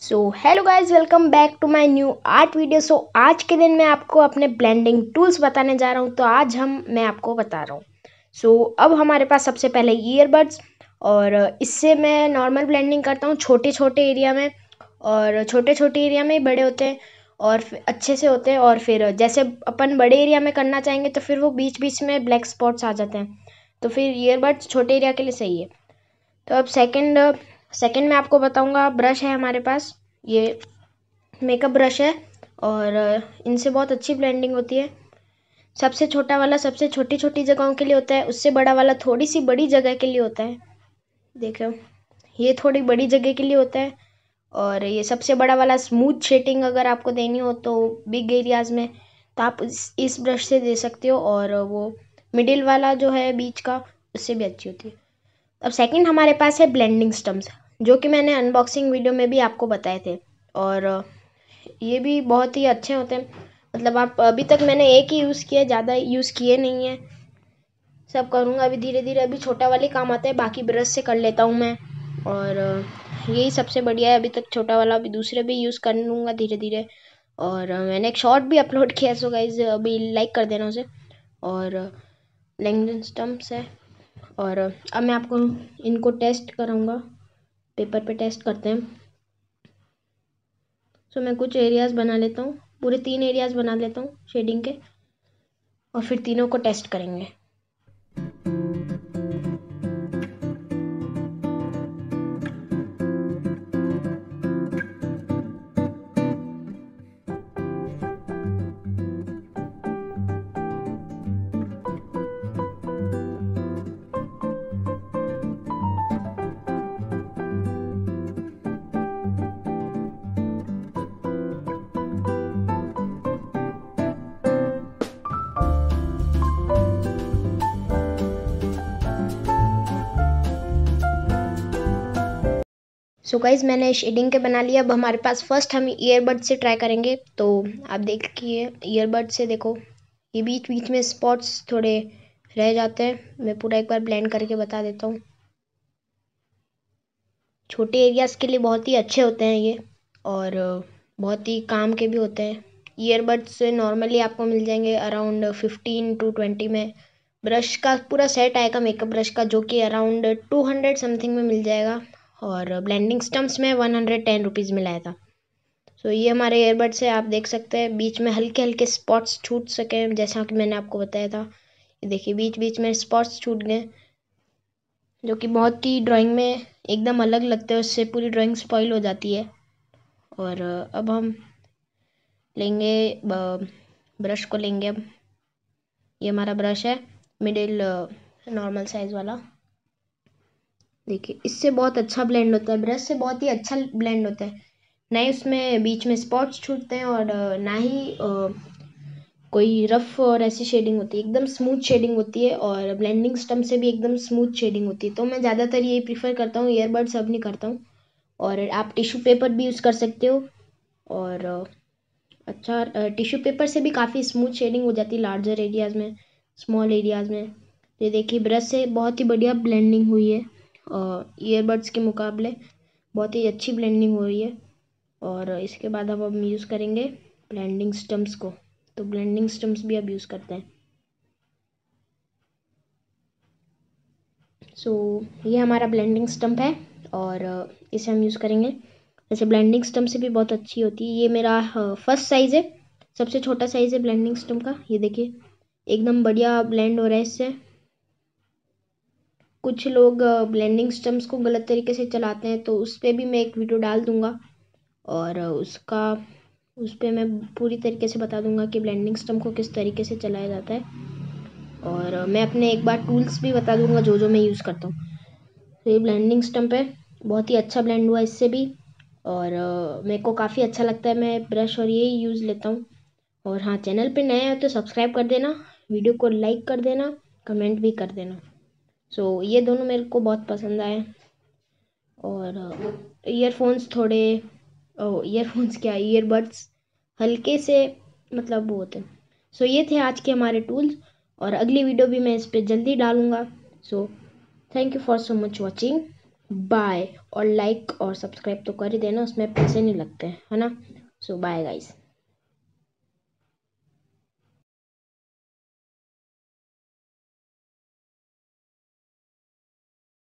so hello guys welcome back to my new art video so आज के दिन मैं आपको अपने ब्लेंडिंग टूल्स बताने जा रहा हूँ तो आज हम मैं आपको बता रहा हूँ सो so, अब हमारे पास सबसे पहले ईयरबड्स और इससे मैं नॉर्मल ब्लेंडिंग करता हूँ छोटे छोटे एरिया में और छोटे छोटे एरिया में ही बड़े होते हैं और अच्छे से होते हैं और फिर जैसे अपन बड़े एरिया में करना चाहेंगे तो फिर वो बीच बीच में ब्लैक स्पॉट्स आ जाते हैं तो फिर ईयरबड्स छोटे एरिया के लिए सही है तो अब सेकेंड सेकंड मैं आपको बताऊंगा ब्रश है हमारे पास ये मेकअप ब्रश है और इनसे बहुत अच्छी ब्लेंडिंग होती है सबसे छोटा वाला सबसे छोटी छोटी जगहों के लिए होता है उससे बड़ा वाला थोड़ी सी बड़ी जगह के लिए होता है देखो ये थोड़ी बड़ी जगह के लिए होता है और ये सबसे बड़ा वाला स्मूथ शेडिंग अगर आपको देनी हो तो बिग एरियाज़ में तो आप इस ब्रश से दे सकते हो और वो मिडिल वाला जो है बीच का उससे भी अच्छी होती है अब सेकंड हमारे पास है ब्लेंडिंग स्टम्स जो कि मैंने अनबॉक्सिंग वीडियो में भी आपको बताए थे और ये भी बहुत ही अच्छे होते हैं मतलब आप अभी तक मैंने एक ही यूज़ किया ज़्यादा यूज़ किए नहीं है सब करूँगा अभी धीरे धीरे अभी छोटा वाले काम आते हैं बाकी ब्रश से कर लेता हूँ मैं और यही सबसे बढ़िया है अभी तक छोटा वाला अभी दूसरे भी यूज़ कर लूँगा धीरे धीरे और मैंने एक शॉर्ट भी अपलोड किया सो गाइज अभी लाइक कर देना उसे और लेंगडन स्टम्प्स है और अब मैं आपको इनको टेस्ट कराऊंगा पेपर पे टेस्ट करते हैं सो मैं कुछ एरियाज़ बना लेता हूँ पूरे तीन एरियाज़ बना लेता हूँ शेडिंग के और फिर तीनों को टेस्ट करेंगे सो so गाइज मैंने शेडिंग के बना लिया अब हमारे पास फर्स्ट हम ईयरबड से ट्राई करेंगे तो आप देखिए ईयरबड से देखो ये बीच बीच में स्पॉट्स थोड़े रह जाते हैं मैं पूरा एक बार ब्लेंड करके बता देता हूँ छोटे एरियाज़ के लिए बहुत ही अच्छे होते हैं ये और बहुत ही काम के भी होते हैं ईयरबड्स नॉर्मली आपको मिल जाएंगे अराउंड फिफ्टीन टू ट्वेंटी में ब्रश का पूरा सेट आएगा मेकअप ब्रश का जो कि अराउंड टू हंड्रेड समथिंग में मिल जाएगा और ब्लेंडिंग स्टम्प्स में वन हंड्रेड टेन रुपीज़ में लाया था सो ये हमारे एयरबड्स है आप देख सकते हैं बीच में हल्के हल्के स्पॉट्स छूट सके जैसा कि मैंने आपको बताया था ये देखिए बीच बीच में स्पॉट्स छूट गए जो कि बहुत ही ड्राइंग में एकदम अलग लगते हैं उससे पूरी ड्राइंग स्पॉइल हो जाती है और अब हम लेंगे ब्रश को लेंगे अब ये हमारा ब्रश है मिडिल नॉर्मल साइज़ वाला देखिए इससे बहुत अच्छा ब्लेंड होता है ब्रश से बहुत ही अच्छा ब्लेंड होता है ना ही उसमें बीच में स्पॉट्स छूटते हैं और ना ही कोई रफ़ और ऐसी शेडिंग होती है एकदम स्मूथ शेडिंग होती है और ब्लेंडिंग स्टम से भी एकदम स्मूथ शेडिंग होती है तो मैं ज़्यादातर ये प्रीफर करता हूँ ईयरबड्स अब नहीं करता हूँ और आप टिश्यू पेपर भी यूज़ कर सकते हो और अच्छा टिश्यू पेपर से भी काफ़ी स्मूथ शेडिंग हो जाती है लार्जर एरियाज़ में स्मॉल एरियाज़ में ये देखिए ब्रश से बहुत ही बढ़िया ब्लेंडिंग हुई है ईयरबड्स के मुकाबले बहुत ही अच्छी ब्लेंडिंग हो रही है और इसके बाद अब हम यूज़ करेंगे ब्लेंडिंग स्टम्प्स को तो ब्लेंडिंग स्टम्प्स भी अब यूज़ करते हैं सो so, ये हमारा ब्लेंडिंग स्टम्प है और इसे हम यूज़ करेंगे जैसे ब्लेंडिंग स्टम्प से भी बहुत अच्छी होती है ये मेरा फर्स्ट साइज़ है सबसे छोटा साइज़ है ब्लेंडिंग स्टम्प का ये देखिए एकदम बढ़िया ब्लेंड हो रहा है इससे कुछ लोग ब्लेंडिंग स्टम्स को गलत तरीके से चलाते हैं तो उस पर भी मैं एक वीडियो डाल दूँगा और उसका उस पर मैं पूरी तरीके से बता दूँगा कि ब्लेंडिंग स्टम को किस तरीके से चलाया जाता है और मैं अपने एक बार टूल्स भी बता दूँगा जो जो मैं यूज़ करता हूँ तो ये ब्लेंडिंग स्टम्प है बहुत ही अच्छा ब्लेंड हुआ इससे भी और मेरे को काफ़ी अच्छा लगता है मैं ब्रश और ये यूज़ लेता हूँ और हाँ चैनल पर नए हो तो सब्सक्राइब कर देना वीडियो को लाइक कर देना कमेंट भी कर देना सो ये दोनों मेरे को बहुत पसंद आए और ईयरफोन्स थोड़े ईयरफोन्स क्या ईयरबड्स हल्के से मतलब वो होते हैं सो ये थे आज के हमारे टूल्स और अगली वीडियो भी मैं इस पर जल्दी डालूँगा so thank you for so much watching bye और लाइक और सब्सक्राइब तो कर ही देना उसमें पैसे नहीं लगते है ना सो बाय गाइज़